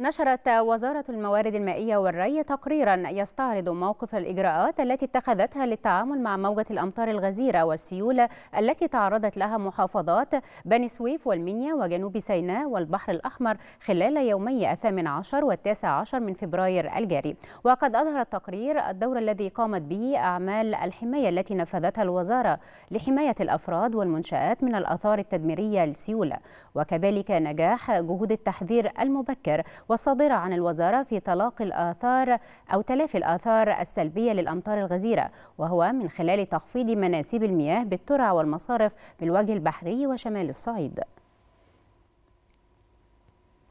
نشرت وزارة الموارد المائية والري تقريرا يستعرض موقف الإجراءات التي اتخذتها للتعامل مع موجة الأمطار الغزيرة والسيولة التي تعرضت لها محافظات بني سويف والمنيا وجنوب سيناء والبحر الأحمر خلال يومي الثامن عشر والتاسع عشر من فبراير الجاري وقد أظهر التقرير الدور الذي قامت به أعمال الحماية التي نفذتها الوزارة لحماية الأفراد والمنشآت من الآثار التدميرية للسيولة وكذلك نجاح جهود التحذير المبكر والصادرة عن الوزارة في تلاقي الآثار أو تلافي الآثار السلبية للأمطار الغزيرة وهو من خلال تخفيض مناسيب المياه بالترع والمصارف بالوجه البحري وشمال الصعيد